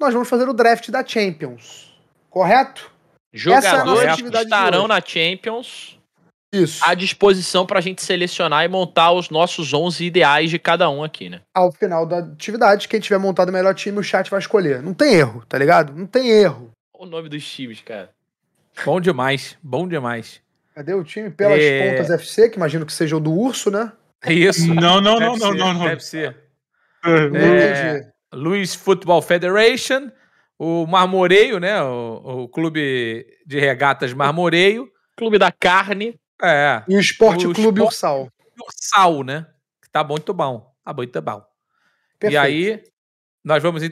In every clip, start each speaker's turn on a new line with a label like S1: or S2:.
S1: nós vamos fazer o draft da Champions. Correto? É
S2: Jogadores que é estarão na Champions Isso. à disposição para a gente selecionar e montar os nossos 11 ideais de cada um aqui, né?
S1: Ao final da atividade, quem tiver montado o melhor time, o chat vai escolher. Não tem erro, tá ligado? Não tem erro.
S2: o nome dos times, cara. Bom demais, bom demais. Cadê o time? Pelas é... Pontas
S1: FC, que imagino que seja o do Urso, né?
S2: É isso. Não, não, não, não, não, não. Deve ser.
S3: É...
S2: Luiz Football Federation, o Marmoreio, né? O, o Clube de Regatas Marmoreio. Clube da Carne. É. E o Esporte o Clube Esporte Ursal. Ursal, né? Que tá muito bom. Tá muito bom. Perfeito. E aí, nós vamos.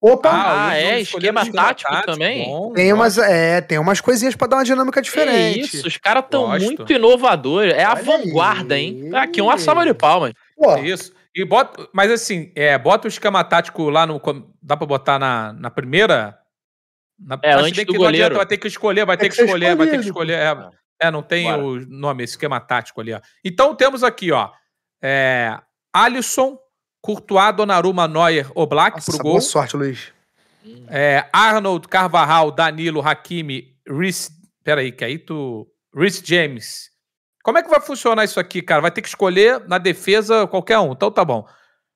S2: Opa! Ah, ah é, esquema tático, tático também. Bom, tem, umas,
S1: é, tem umas coisinhas para dar uma dinâmica diferente. É isso, os
S2: caras estão muito inovadores. É Olha a vanguarda, aí. hein? Aqui, uma salva de palmas. Pô, isso. E bota, mas assim, é, bota o esquema tático lá no. Dá pra botar na, na primeira? Na, é, antes do goleiro. Adianta, vai ter que escolher, vai é ter que, que escolher, escolher, vai ter que escolher. É, é não tem Bora. o nome, esquema tático ali, ó. Então temos aqui, ó. É, Alisson, Courtois, Donnarumma, Neuer, Oblak Nossa, pro gol. Boa sorte, Luiz. Hum. É, Arnold, Carvajal, Danilo, Hakimi, Rhys... Peraí, que aí tu... Rhys James, como é que vai funcionar isso aqui, cara? Vai ter que escolher na defesa qualquer um. Então tá bom.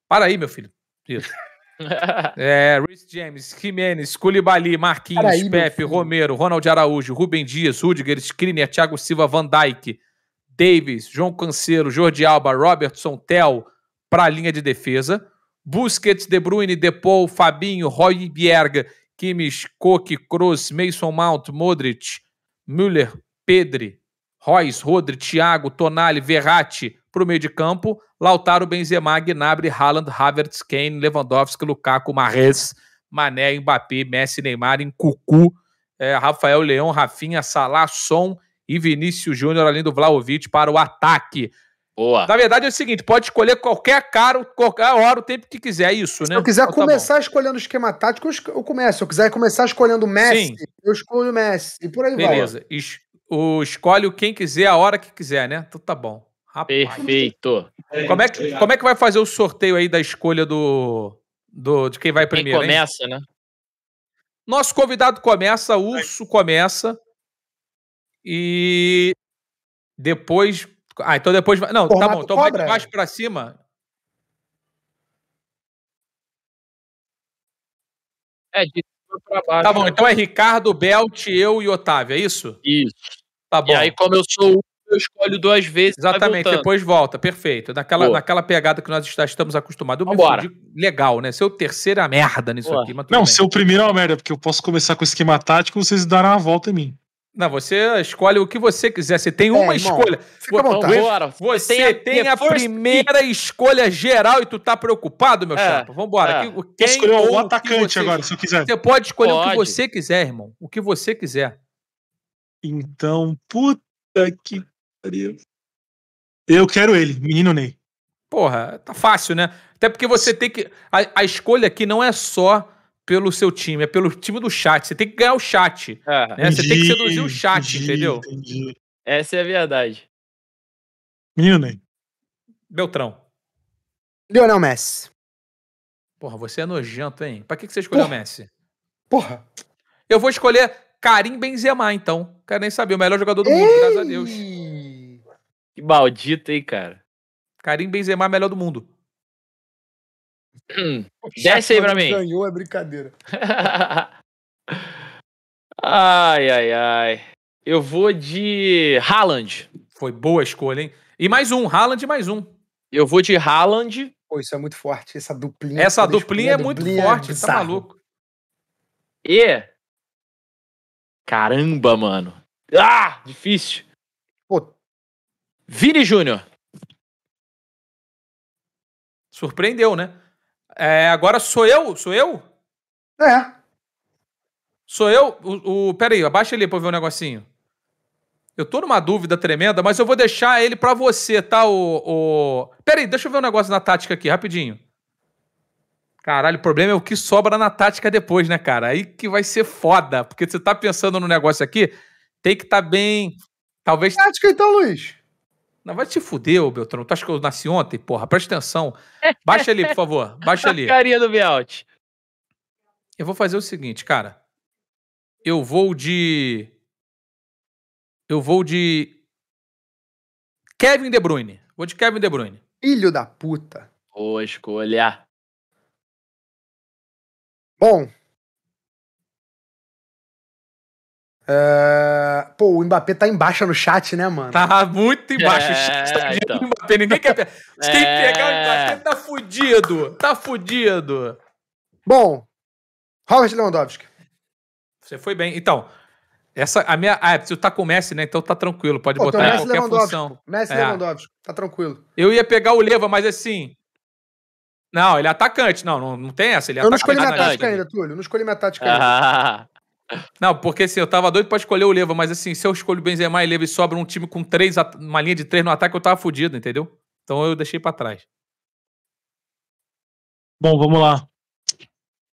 S2: Para aí, meu filho. Isso. é, Rhys James, Jimenez, Kulibali, Marquinhos, aí, Pepe, Romero, Ronald Araújo, Rubem Dias, Rudiger, Skriniar, Thiago Silva, Van Dijk, Davis, João Canseiro, Jordi Alba, Robertson, Tel para a linha de defesa. Busquets, De Bruyne, Depou, Fabinho, Roy Bierga, Kimmich, Koke, Kroos, Mason Mount, Modric, Müller, Pedri, Royce, Rodri, Thiago, Tonali, Verratti para o meio de campo, Lautaro, Benzema, Gnabry, Haaland, Havertz, Kane, Lewandowski, Lukaku, Marres, Mané, Mbappé, Messi, Neymar, Cucu, é, eh, Rafael Leão, Rafinha, Salah, Son e Vinícius Júnior, além do Vlaovic, para o ataque. Boa. Na verdade é o seguinte, pode escolher qualquer cara, qualquer hora, o tempo que quiser, é isso, né? Se eu quiser então, tá começar
S1: bom. escolhendo o esquema tático, eu começo. Se eu quiser começar escolhendo o Messi, Sim. eu escolho o Messi.
S2: E por aí Beleza. vai. Beleza o escolhe o quem quiser, a hora que quiser, né? Então tá bom. Rapaz. Perfeito. É como é, que, como é que vai fazer o sorteio aí da escolha do, do de quem vai primeiro? Quem começa, hein? né? Nosso convidado começa, Urso começa. E depois. Ah, então depois. Não, Formato tá bom. Então cobra. vai de baixo pra cima.
S4: É, de Tá bom, então é
S2: Ricardo, Belt, eu e Otávio, é isso? Isso. Tá bom. E aí, como eu sou eu escolho duas vezes. Exatamente, depois volta, perfeito. Naquela, naquela pegada que nós já estamos acostumados. Vambora. Legal, né? Seu terceiro é merda nisso Boa. aqui. Mas não, bem.
S3: seu primeiro é uma merda, porque eu posso começar com o esquema tático e vocês darão a volta em mim.
S2: Não, você escolhe o que você quiser. Você tem é, uma é, escolha. Fica à vontade. Vambora. Você tem a, tem a primeira escolha geral e tu tá preocupado, meu é, chapa? Vambora. É. Quem Posso o atacante você... agora, se eu quiser. Você pode escolher pode. o que você quiser, irmão. O que você quiser.
S3: Então, puta que pariu. Eu quero ele, menino Ney.
S2: Porra, tá fácil, né? Até porque você tem que. A, a escolha aqui não é só pelo seu time, é pelo time do chat. Você tem que ganhar o chat. É. né? você tem que seduzir o chat, entendi, entendeu? Entendi. Essa é a verdade. Menino, Beltrão. Lionel Messi. Porra, você é nojento, hein? Pra que, que você escolheu Porra. Messi? Porra. Eu vou escolher Karim Benzema, então. Quero nem saber, o melhor jogador do Ei. mundo, graças a Deus. Que maldito, hein, cara. Karim Benzema, melhor do mundo. Hum, desce aí pra mim.
S1: Ganhou é brincadeira.
S2: ai, ai, ai. Eu vou de Haaland. Foi boa escolha, hein? E mais um, Haaland mais um. Eu vou de Haaland. Pô, isso é muito forte, essa duplinha. Essa duplinha, é muito duplinha forte, é tá maluco. E. Caramba, mano. Ah, difícil. Pô. Vini Júnior. Surpreendeu, né? É, agora sou eu? Sou eu? É. Sou eu? O, o, peraí, abaixa ali pra eu ver um negocinho. Eu tô numa dúvida tremenda, mas eu vou deixar ele pra você, tá? O, o... Peraí, deixa eu ver um negócio na tática aqui, rapidinho. Caralho, o problema é o que sobra na tática depois, né, cara? Aí que vai ser foda, porque você tá pensando no negócio aqui, tem que estar tá bem. Talvez. Tática então, Luiz. Não, vai te fuder, ô Beltrão. Tu acha que eu nasci ontem, porra? Presta atenção. Baixa ali, por favor. Baixa ali. Carinha do Bialt. Eu vou fazer o seguinte, cara. Eu vou de. Eu vou de. Kevin De Bruyne.
S4: Vou de Kevin De Bruyne. Filho da puta. Boa escolha. Bom,
S1: É, pô, o Mbappé tá embaixo no chat, né, mano? Tá muito embaixo. É, o chat tá então.
S2: Mbappé. Ninguém quer pegar. Se é... pegar o Mbappé tá fudido. Tá fudido. Bom, Robert Lewandowski. Você foi bem. Então, essa, a minha, ah, é tá com o Messi, né? Então tá tranquilo. Pode pô, botar em qualquer função. Messi é.
S1: Lewandowski. Tá
S2: tranquilo. Eu ia pegar o Leva, mas assim... Não, ele é atacante. Não, não, não tem essa. Ele é Eu não escolhi minha tática
S1: ainda, Túlio. Não escolhi minha tática
S2: ah. ainda. Não, porque assim, eu tava doido pra escolher o Leva, mas assim, se eu escolho o Benzema e Leva e sobra um time com três, uma linha de três no ataque, eu tava fudido, entendeu? Então eu deixei para trás.
S3: Bom, vamos lá.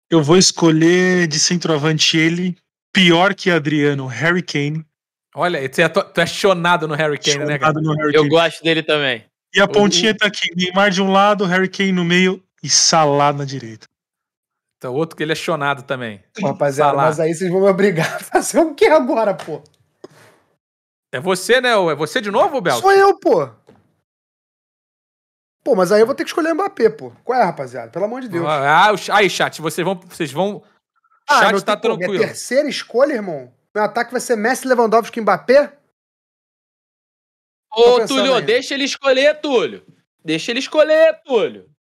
S3: Eu vou escolher de centroavante ele, pior que Adriano, Harry Kane. Olha, é tu é, tu é chonado no Harry Kane, chonado né, cara? No Harry
S2: Kane. Eu gosto dele também.
S3: E a pontinha tá aqui, Neymar de um lado, Harry Kane no meio e Salah na direita. Então, outro que ele é chonado também. Pô, rapaziada, Falar. mas aí
S1: vocês vão me obrigar a fazer o que agora, pô?
S2: É você, né? É você de novo, Bel? Sou eu,
S1: pô. Pô, mas aí eu vou ter que escolher Mbappé, pô. Qual é, rapaziada? Pelo amor de Deus.
S2: Ah, ah aí, chat, vocês vão. Vocês vão... Ah, chat tá tempo, tranquilo. Minha terceira
S1: escolha, irmão. Meu ataque vai ser Messi, Lewandowski e Mbappé?
S2: Ô, Túlio, aí. deixa ele escolher, Túlio. Deixa ele escolher, Túlio.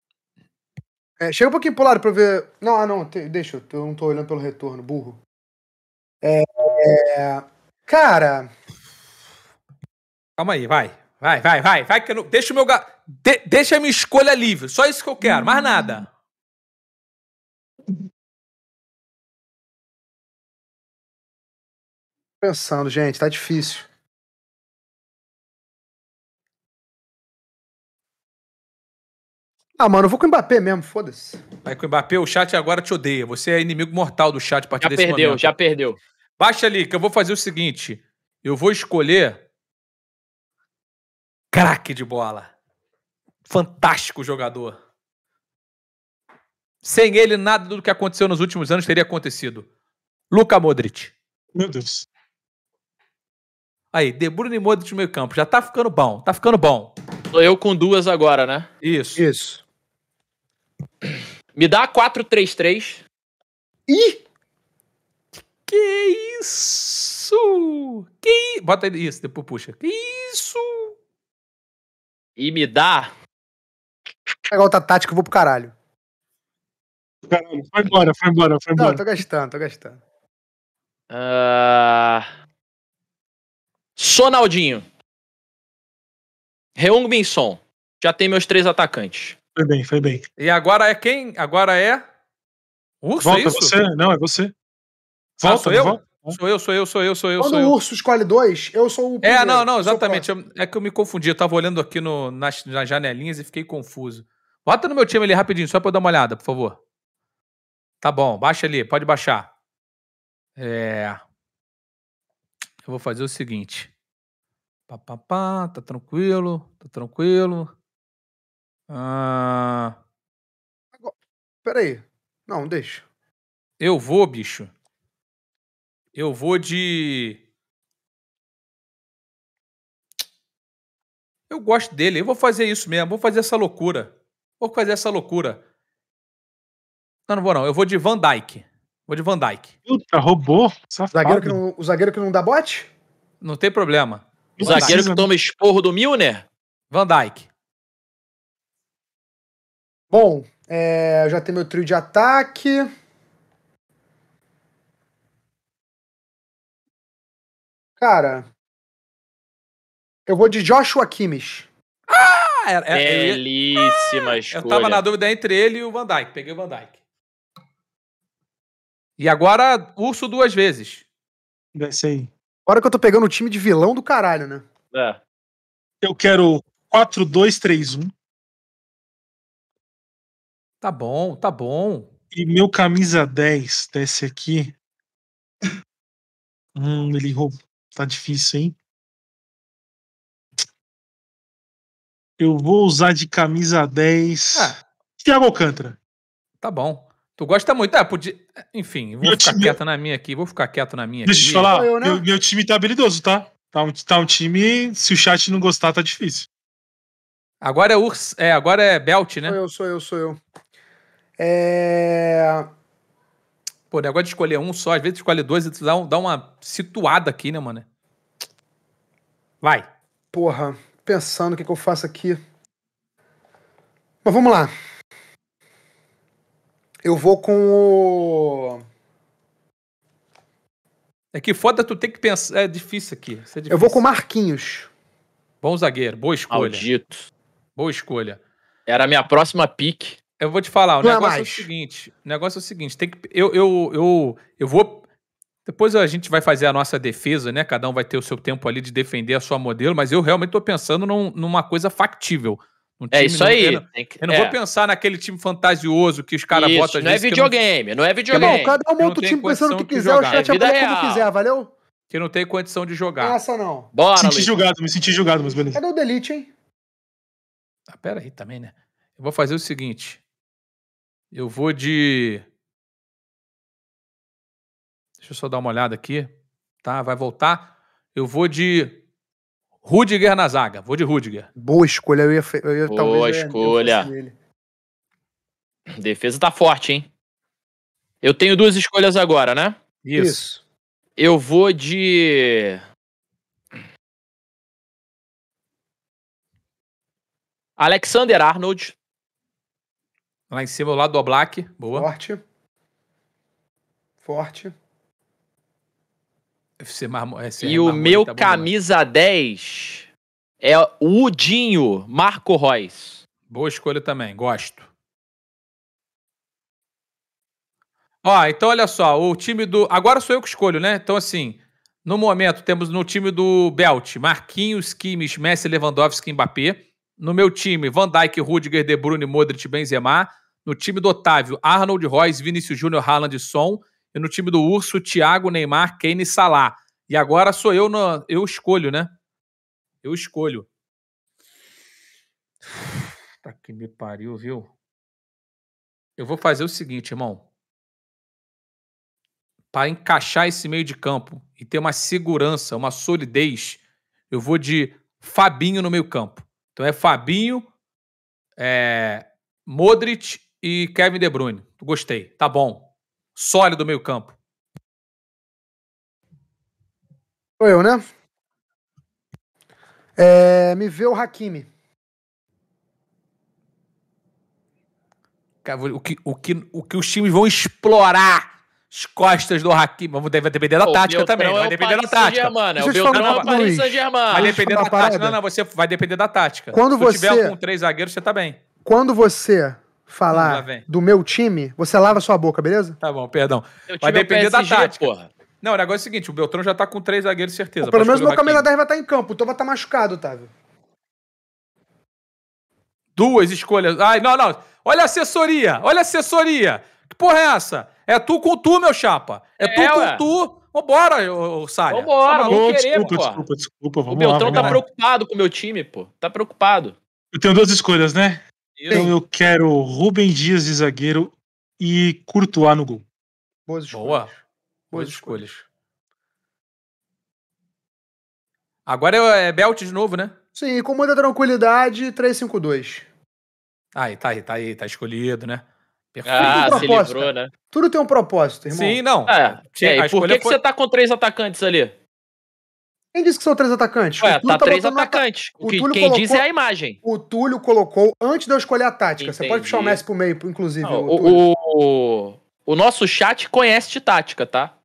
S1: É, chega um pouquinho pro lado pra ver. Não, ah, não, te, deixa, eu não tô olhando pelo retorno, burro. É,
S2: é,
S1: cara.
S2: Calma aí, vai. Vai, vai, vai, vai, que não... Deixa o meu. De... Deixa a minha escolha livre. Só isso que eu quero, mais nada.
S4: Pensando, gente, tá difícil. Ah, mano, eu vou com o Mbappé mesmo, foda-se.
S2: Vai com o Mbappé, o chat agora te odeia. Você é inimigo mortal do chat a partir já desse perdeu, momento. Já perdeu, já perdeu. Baixa ali, que eu vou fazer o seguinte. Eu vou escolher craque de bola. Fantástico jogador. Sem ele, nada do que aconteceu nos últimos anos teria acontecido. Luca Modric. Meu Deus. Aí, De Bruyne e Modric no meio campo. Já tá ficando bom, tá ficando bom. Tô eu com duas agora, né? Isso. Isso. Me dá 4-3-3. Ih! Que isso? Que Bota isso, depois puxa. Que isso? E me dá. Pegar outra tática que eu vou pro caralho. Caralho,
S1: foi embora, foi embora, foi embora. Não, tô gastando, tô gastando.
S4: Uh...
S2: Sonaldinho. Reung min Já tem meus três atacantes.
S3: Foi bem, foi bem.
S2: E agora é quem? Agora é. Urso, Volta, é isso? você.
S3: Não, é você. Volta, ah, sou eu? Volta.
S2: Sou eu, sou eu, sou eu, sou eu. Quando sou eu. o
S1: urso escolhe dois, eu sou o. Primeiro, é, não, não,
S2: exatamente. Eu, é que eu me confundi. Eu tava olhando aqui no, nas, nas janelinhas e fiquei confuso. Bota no meu time ali rapidinho, só pra eu dar uma olhada, por favor. Tá bom, baixa ali, pode baixar. É. Eu vou fazer o seguinte. Pá, pá, pá, tá tranquilo, tá tranquilo. Ah. Agora, peraí. Não,
S4: deixa. Eu vou, bicho. Eu vou de.
S2: Eu gosto dele. Eu vou fazer isso mesmo. Vou fazer essa loucura. Vou fazer essa loucura. Não, não vou não. Eu vou de Van Dyke. Vou de Van Dyke. Puta,
S1: roubou. Zagueiro não, o zagueiro que não dá
S2: bote? Não tem problema. O zagueiro que toma né? esporro do Milner? Van Dyke.
S4: Bom, é, já tem meu trio de ataque. Cara, eu vou de Joshua Kimmich.
S2: Ah! É, é, era, era, Belíssima ah, escolha. Eu tava na dúvida entre ele e o Van Dyke. Peguei o Van Dyke. E agora, Urso duas vezes. Sei.
S1: Agora que eu tô pegando o time de vilão do caralho, né?
S2: É. Eu quero 4-2-3-1.
S4: Tá bom, tá bom. E meu camisa 10 desse aqui. Hum, ele roubou. Tá difícil, hein? Eu
S3: vou usar de camisa 10. Ah. É. Thiago Alcântara.
S2: Tá bom. Tu gosta muito. Ah, podia... Enfim, vou meu ficar time... quieto na minha aqui. Vou ficar quieto na minha Deixa aqui. Deixa eu te falar. Eu, né? meu,
S3: meu, time tá habilidoso, tá? Tá um, tá um time. Se o chat não gostar, tá difícil. Agora é, urs... é, agora é Belt, né? Sou eu, sou eu, sou eu. É...
S2: Pô, o negócio de escolher um só, às vezes escolhe dois e dá, um, dá uma situada aqui, né, mano? Vai.
S1: Porra, pensando o que, que eu faço aqui. Mas vamos lá. Eu vou com
S2: o. É que foda, tu tem que pensar. É difícil aqui. É difícil. Eu vou com Marquinhos. Bom zagueiro, boa escolha. Maldito. Boa escolha. Era a minha próxima pique. Eu vou te falar, o é negócio é, é, o seguinte. O negócio é o seguinte, tem que. Eu, eu, eu, eu vou. Depois a gente vai fazer a nossa defesa, né? Cada um vai ter o seu tempo ali de defender a sua modelo, mas eu realmente estou pensando num, numa coisa factível. Um é isso aí. que, eu não é. vou pensar naquele time fantasioso que os caras botam. Não é videogame, não, é não, é videogame. Não, cada um monta o time pensando o que quiser, jogar. o chat é vida quando quiser, valeu? Que não tem condição de jogar. Essa não. Bora, senti Luiz. julgado, me senti julgado, mas beleza.
S1: Cadê o Delete, hein?
S2: Ah, pera aí também, né? Eu vou fazer o seguinte. Eu vou de. Deixa eu só dar uma olhada aqui. Tá, vai voltar. Eu vou de Rudiger na zaga. Vou de Rudiger.
S1: Boa escolha. Eu ia, eu ia, Boa é, escolha.
S2: Eu Defesa tá forte, hein? Eu tenho duas escolhas agora, né? Isso. Isso. Eu vou de. Alexander Arnold. Tá lá em cima, o lado do Black Boa. Forte. Forte. FC Marmo... FC é, e Marmo... o meu tá camisa né? 10 é o Udinho Marco Reis. Boa escolha também, gosto. Ó, então olha só, o time do. Agora sou eu que escolho, né? Então, assim, no momento temos no time do Belt, Marquinhos, Kimmich, Messi, Lewandowski, Mbappé. No meu time, Van Dijk, Rudiger, De Bruyne, Modric, Benzema. No time do Otávio, Arnold, Royce, Vinícius Júnior, Haaland e Son. E no time do Urso, Thiago, Neymar, Kane e Salah. E agora sou eu, no, eu escolho, né? Eu escolho. Tá que me pariu, viu? Eu vou fazer o seguinte, irmão. Para encaixar esse meio de campo e ter uma segurança, uma solidez, eu vou de Fabinho no meio campo. Então é Fabinho, é, Modric e Kevin De Bruyne. Gostei, tá bom. Sólido meio campo.
S1: Sou eu, né? É, me vê o Hakimi.
S2: O que, o, que, o que os times vão explorar as costas do Hakimi. Vai depender da tática também. É vai depender da tática. É Deixa eu te é falar uma coisa. Vai depender da tática. Não, não, você vai depender da tática. Quando Se você tiver com três zagueiros, você tá bem.
S1: Quando você falar do meu time, você lava sua boca,
S2: beleza? Tá bom, perdão. Vai é depender é PSG, da tática. Porra. Não, o negócio é o seguinte, o Beltrão já tá com três zagueiros, certeza. Pô, pelo menos meu camisa
S1: 10 vai estar tá em campo, então vai estar tá machucado, Otávio.
S2: Duas escolhas. Ai, não, não. Olha a assessoria, olha a assessoria. Que porra é essa? É tu com tu, meu chapa. É, é tu ela. com tu. Vambora, ô, ô Vambora, tá vamos querer, desculpa, pô. Desculpa,
S3: desculpa, desculpa. O Beltrão lá, tá lá.
S2: preocupado com o meu time, pô. Tá preocupado.
S3: Eu tenho duas escolhas, né? Eu... Então eu quero Rubem Dias de zagueiro e Courtois no gol.
S2: Boas escolhas. Boa. Boas, Boas escolhas. escolhas. Agora é, é Belt de novo, né?
S1: Sim, com muita tranquilidade, 3-5-2.
S2: Aí, ah, tá aí, tá aí, tá escolhido, né? Perfeito. Ah, um se livrou, né?
S1: Tudo tem um propósito, irmão. Sim, não. É, é, e por que, que você
S2: tá com três atacantes ali?
S1: Quem disse que são três atacantes? Ué, tá, tá três atacantes.
S2: O que, quem colocou, diz é a imagem. O
S1: Túlio colocou antes de eu escolher a tática. Entendi. Você pode puxar o Messi pro meio, inclusive. Não, o, o,
S2: o, o, nosso chat conhece de tática, tá?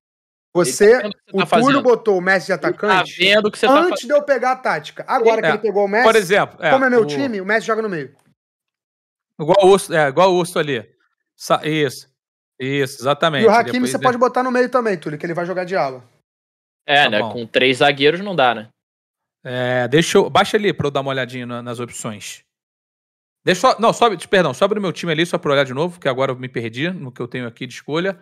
S2: Você, tá o, o tá Túlio botou o Messi de tá atacante tá vendo que você tá antes tá
S1: de eu pegar a tática. Agora é. que ele pegou o Messi, Por exemplo, é, como é meu time, o Messi joga
S2: no meio. Igual o Urso, é, igual o ali. Isso, isso, exatamente. E o Hakimi Depois você é... pode
S1: botar no meio também, Túlio, que ele vai jogar de ala.
S2: É, tá né? Bom. Com três zagueiros não dá, né? É, deixa eu. Baixa ali pra eu dar uma olhadinha nas opções. Deixa Não, sobe, perdão, sobe o meu time ali só pra olhar de novo, porque agora eu me perdi no que eu tenho aqui de escolha.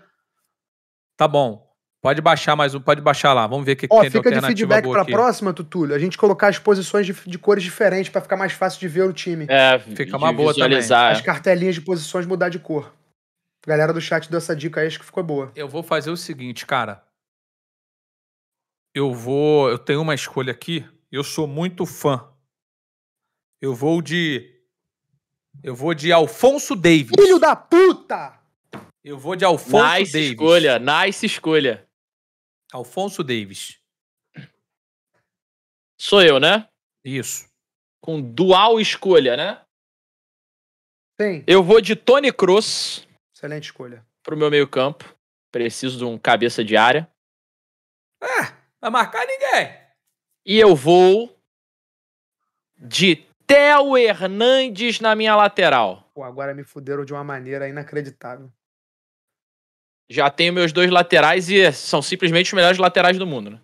S2: Tá bom. Pode baixar mais um, pode baixar lá. Vamos ver o que, que tem fica de, feedback para a próxima,
S1: Tutúlio. A gente colocar as posições de, de cores diferentes para ficar mais fácil de ver o time. É, fica uma boa também. As é. cartelinhas de posições mudar de cor. A galera do chat deu essa dica aí, acho que ficou boa.
S2: Eu vou fazer o seguinte, cara eu vou. Eu tenho uma escolha aqui. Eu sou muito fã. Eu vou de. Eu vou de Alfonso Davis.
S1: Filho da puta!
S2: Eu vou de Alfonso nice Davis. Nice escolha, nice escolha. Alfonso Davis. Sou eu, né? Isso. Com dual escolha, né? Sim. Eu vou de Tony Kroos. Excelente escolha. Pro meu meio campo. Preciso de um cabeça de área. Ah, Vai marcar ninguém. E eu vou de Theo Hernandes na minha lateral.
S1: Pô, agora me fuderam de uma maneira inacreditável.
S2: Já tenho meus dois laterais e são simplesmente os melhores laterais do mundo, né?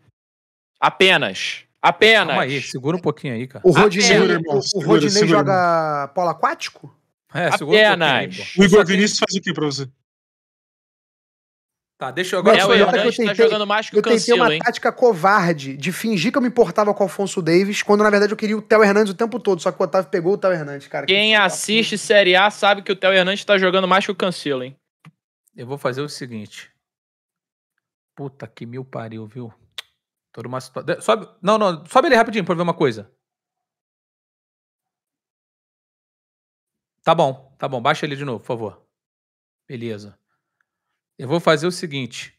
S2: Apenas. Apenas. Calma aí, segura um pouquinho aí, cara. O Rodinei, o Rodinei segura, joga
S1: polo aquático?
S3: É, segura Apenas. Um pouquinho, aí, o Igor Vinícius faz o que pra você?
S2: Tá, deixa eu
S1: agora. Mas, é, o Hernandes tá jogando mais que o Cancelo, Eu tentei uma hein? tática covarde de fingir que eu me importava com o Alfonso Davis, quando na verdade eu queria o Theo Hernandes o tempo todo, só que o Otávio pegou o Theo Hernandes,
S2: cara. Quem que assiste Série A sabe que o Theo Hernandes tá jogando mais que o Cancelo, hein? Eu vou fazer o seguinte. Puta que mil pariu, viu? Toda uma situação. Sobe... Não, não, sobe ele rapidinho pra ver uma coisa. Tá bom, tá bom. Baixa ele de novo, por favor. Beleza. Eu vou fazer o seguinte.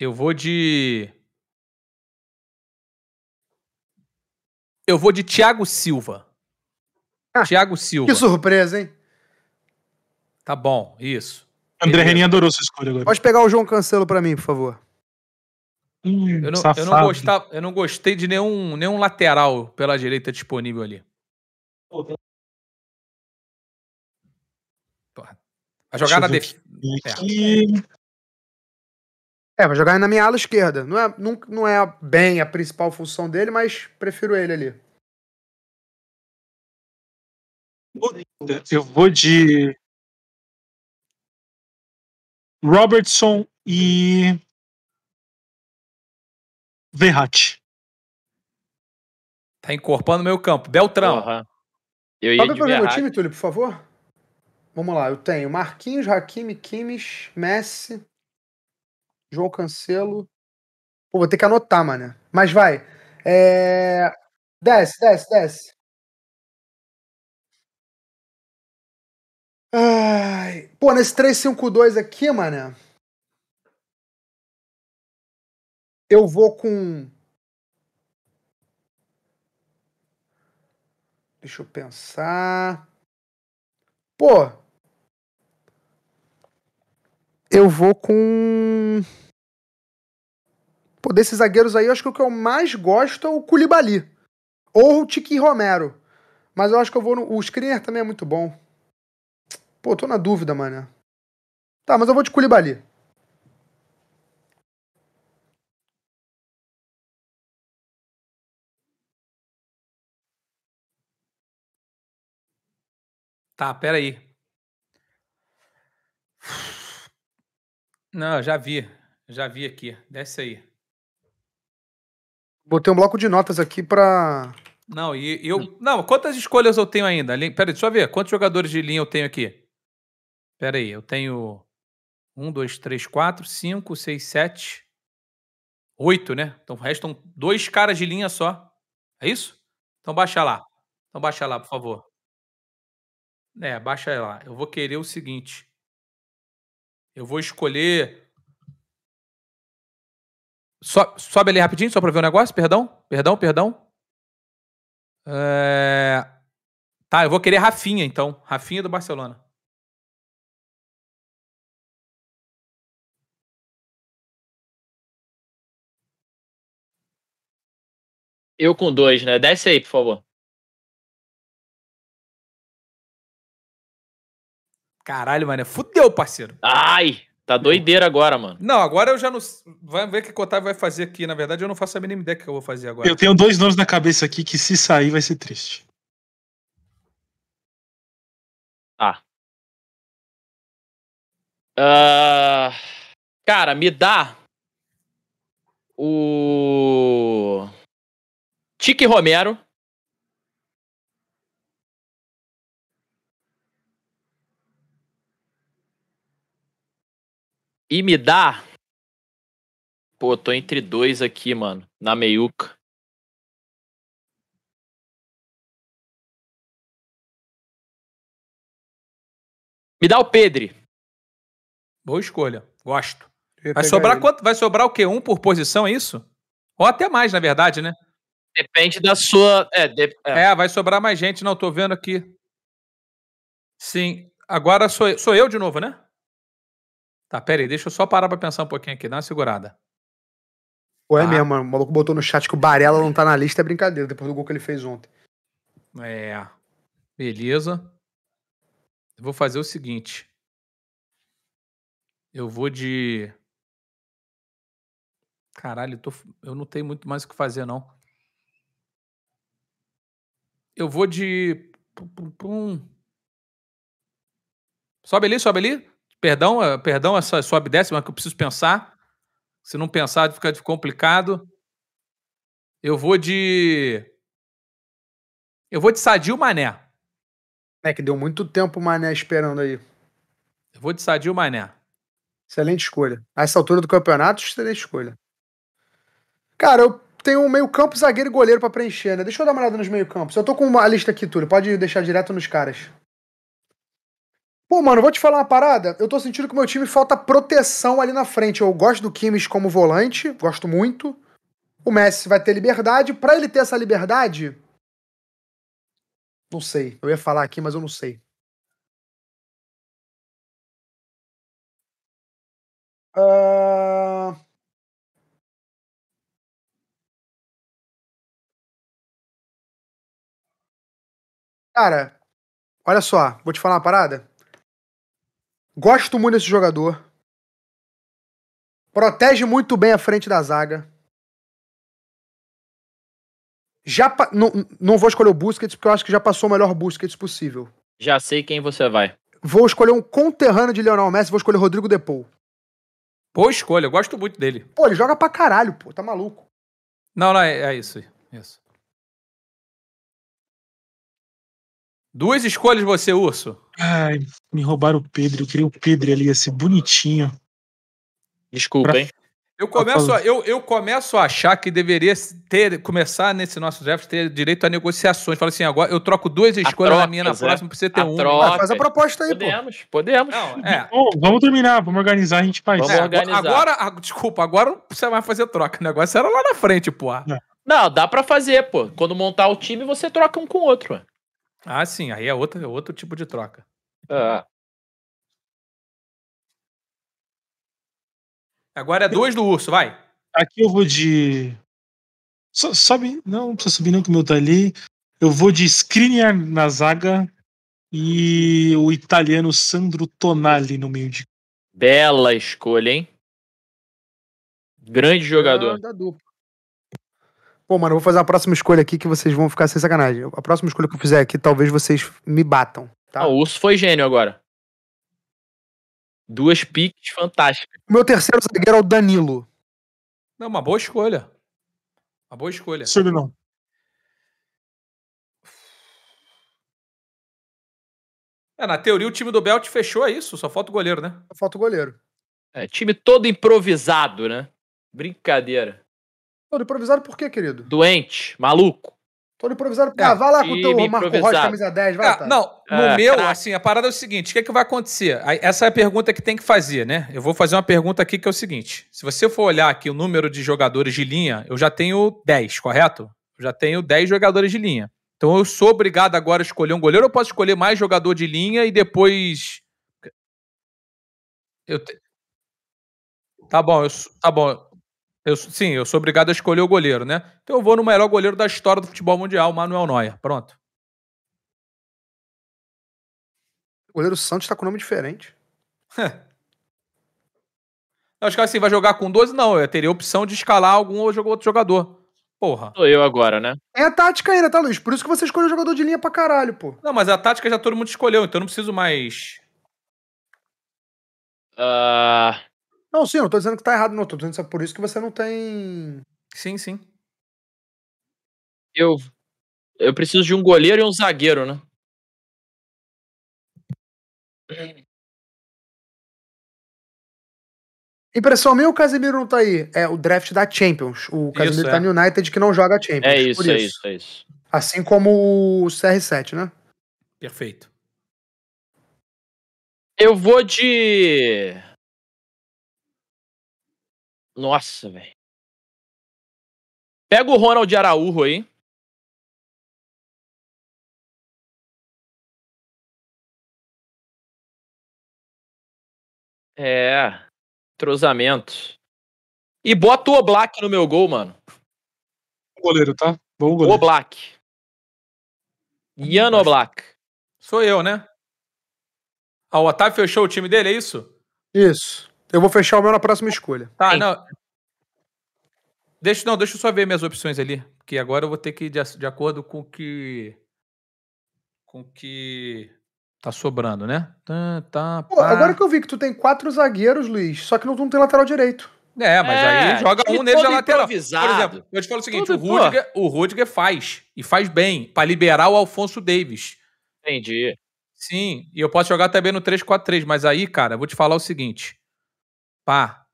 S2: Eu vou de. Eu vou de Thiago Silva. Ah, Thiago Silva. Que surpresa, hein? Tá bom, isso.
S1: André Reninha adorou sua escolha agora. Pode pegar o João Cancelo para mim, por favor. Hum, eu, não, eu, não gostava,
S2: eu, não, gostei de nenhum, nenhum lateral pela direita disponível ali. Tá- a jogada, def...
S4: É.
S1: é, vai jogar na minha ala esquerda. Não é, não, não é bem
S4: a principal função dele, mas prefiro ele ali. Eu vou de Robertson e
S2: Verratti. Tá encorpando meu campo. Beltrão. Uhum. Eu ia Fala de pra mim o time,
S1: Túlio, por favor. Vamos lá, eu tenho Marquinhos, Hakimi, Kimmich, Messi, João Cancelo. Pô, vou ter que anotar, mano.
S4: Mas vai. É... Desce, desce, desce. Ai... Pô, nesse 352 aqui, mano. Eu vou com. Deixa eu
S1: pensar. Pô, eu vou com. Pô, desses zagueiros aí, eu acho que o que eu mais gosto é o Culibali. Ou o Tiki Romero. Mas eu acho que eu vou no. O Screener também é muito bom. Pô, tô na dúvida, mano. Tá, mas eu vou
S4: de Culibali.
S2: Tá, peraí. Não, já vi. Já vi aqui. Desce aí.
S1: Botei um bloco de notas aqui pra.
S2: Não, e eu. Não, quantas escolhas eu tenho ainda? Peraí, deixa eu ver. Quantos jogadores de linha eu tenho aqui? Peraí, eu tenho. Um, dois, três, quatro, cinco, seis, sete. Oito, né? Então restam dois caras de linha só. É isso? Então baixa lá. Então baixa lá, por favor. É, baixa lá. Eu vou querer o seguinte. Eu vou escolher. So, sobe ali rapidinho, só para ver o um negócio, perdão, perdão, perdão. É... Tá, eu vou querer Rafinha, então. Rafinha do Barcelona.
S4: Eu com dois, né? Desce aí, por favor.
S2: Caralho, mano, fudeu, parceiro. Ai, tá doideira agora, mano. Não, agora eu já não. Vamos ver o que o Otávio vai fazer aqui. Na verdade, eu não faço a mínima ideia que eu vou fazer agora. Eu tenho
S3: dois nomes na cabeça aqui que se sair vai ser triste.
S4: Tá.
S2: Ah. Uh, cara, me dá
S4: o. Tique Romero. E me dá. Pô, tô entre dois aqui, mano. Na meiuca. Me dá o Pedre. Boa
S2: escolha. Gosto. Vai sobrar quanto? Vai sobrar o quê? Um por posição, é isso? Ou até mais, na verdade, né? Depende da sua. É, de... é. é vai sobrar mais gente. Não, tô vendo aqui. Sim. Agora sou, sou eu de novo, né? Tá, pera aí, deixa eu só parar pra pensar um pouquinho aqui, dá uma segurada.
S1: Ué, ah. mesmo, mano, o maluco botou no chat que o Barella não tá na lista, é brincadeira, depois do gol que ele fez ontem.
S2: É. Beleza. Eu vou fazer o seguinte. Eu vou de. Caralho, eu, tô... eu não tenho muito mais o que fazer, não. Eu vou de. Pum, pum, pum. Sobe ali, sobe ali. Perdão, eh, perdão, essa sobe décima que eu preciso pensar. Se não pensar, fica complicado. Eu vou de. Eu vou de Sadio Mané.
S1: É que deu muito tempo o Mané esperando aí.
S2: Eu vou de Sadio Mané.
S1: Excelente escolha. A essa altura do campeonato, excelente escolha. Cara, eu tenho um meio-campo, zagueiro e goleiro para preencher, né? Deixa eu dar uma olhada nos meio-campos. Eu tô com uma lista aqui, Túlio. Pode deixar direto nos caras. Pô, mano, vou te falar uma parada. Eu tô sentindo que o meu time falta proteção ali na frente. Eu gosto do Kimmich como volante, gosto muito. O Messi
S4: vai ter liberdade. Para ele ter essa liberdade. Não sei. Eu ia falar aqui, mas eu não sei. Uh... Cara, olha só, vou te falar uma parada. Gosto muito desse jogador. Protege muito bem a frente da zaga. Já pa... não, não vou escolher o Busquets, porque eu acho que já passou o melhor Busquets
S1: possível.
S2: Já sei quem você vai.
S1: Vou escolher um conterrâneo de Leonel Messi, vou escolher o Rodrigo Depou.
S2: Boa escolha, eu gosto muito dele.
S4: Pô, ele joga pra caralho, pô, tá maluco.
S2: Não, não, é, é isso. É isso. Duas escolhas você, Urso.
S3: Ai, me roubaram o Pedro. Eu queria o Pedro ali, esse bonitinho. Desculpa, pra...
S2: hein? Eu começo, a, eu, eu começo a achar que deveria ter, começar nesse nosso draft ter direito a negociações. Fala assim, agora eu troco duas escolhas na minha na próxima, pra você é. ter uma. Ah, faz a proposta aí, podemos, pô. Podemos, podemos. Então, é. Bom, vamos terminar, vamos organizar,
S3: a gente faz. Vamos é, Agora,
S2: desculpa, agora não precisa mais fazer troca. O negócio era lá na frente, pô. É. Não, dá pra fazer, pô. Quando montar o time, você troca um com o outro, mano. Ah, sim, aí é outro, é outro tipo de troca. É.
S3: Agora é dois do urso, vai. Aqui eu vou de. So, sobe. Não, não precisa subir não, que o meu tá ali. Eu vou de Screener na zaga e o italiano Sandro Tonali no meio de.
S2: Bela escolha, hein? Grande jogador. Ah, da dupla.
S1: Pô, mano, eu vou fazer a próxima escolha aqui que vocês vão ficar sem sacanagem. A próxima escolha que eu fizer aqui, talvez vocês me
S2: batam. Tá? Ah, o Urso foi gênio agora. Duas piques fantásticas.
S4: meu terceiro zagueiro é o Danilo.
S2: Não, uma boa escolha. Uma boa escolha. Sobre não. É, na teoria, o time do Belt fechou é isso, só falta o goleiro, né? Só falta o goleiro. É, time todo improvisado, né? Brincadeira.
S1: Todo improvisado por quê, querido?
S2: Doente, maluco.
S1: Todo improvisado. É, ah, vai lá com o teu Marco Rocha, camisa 10, vai, ah, tá.
S2: Não, no é, meu, assim, a parada é o seguinte: o que, é que vai acontecer? Essa é a pergunta que tem que fazer, né? Eu vou fazer uma pergunta aqui que é o seguinte: se você for olhar aqui o número de jogadores de linha, eu já tenho 10, correto? Eu já tenho 10 jogadores de linha. Então eu sou obrigado agora a escolher um goleiro ou posso escolher mais jogador de linha e depois. Eu te... Tá bom, eu... tá bom. Eu, sim, eu sou obrigado a escolher o goleiro, né? Então eu vou no melhor goleiro da história do futebol mundial, Manuel Neuer. Pronto. O goleiro Santos tá com nome diferente. acho que caras assim, vai jogar com 12? Não, eu teria a opção de escalar algum ou outro jogador. Porra. Sou eu agora, né?
S1: É a tática ainda, tá, Luiz? Por isso que você escolheu o jogador de linha pra caralho, pô.
S2: Não, mas a tática já todo mundo escolheu, então eu não preciso mais. Ah. Uh...
S1: Não, sim, eu não tô dizendo que tá errado, não. Tô dizendo que é por isso que você não tem. Sim, sim.
S2: Eu. Eu preciso de um goleiro e um zagueiro, né?
S4: Impressão minha, o Casemiro não tá aí. É o draft da Champions. O Casemiro isso, tá é. no United
S1: que não joga Champions. É isso, isso, é isso, é isso. Assim como o CR7, né?
S2: Perfeito. Eu vou de.
S4: Nossa, velho. Pega o Ronald Araújo aí. É.
S2: Trozamento. E bota o Oblak no meu gol, mano. O goleiro, tá? Bom goleiro. Oblak. Ian Oblak. Sou eu, né? Ah, o Otávio fechou o time dele, é isso?
S3: Isso.
S1: Eu vou fechar o meu na próxima escolha. Tá, Sim. não.
S2: Deixa, não, deixa eu só ver minhas opções ali. Porque agora eu vou ter que ir de, de acordo com o que. Com o que. Tá sobrando, né? Tá, tá, Pô, agora
S1: que eu vi que tu tem quatro zagueiros, Luiz, só que não, não tem lateral direito.
S2: É, mas é, aí joga um nele na lateral. Por exemplo, eu te falo o seguinte: o Rudiger, o Rudiger faz. E faz bem. para liberar o Alfonso Davis. Entendi. Sim, e eu posso jogar também no 3-4-3, mas aí, cara, eu vou te falar o seguinte. Pá.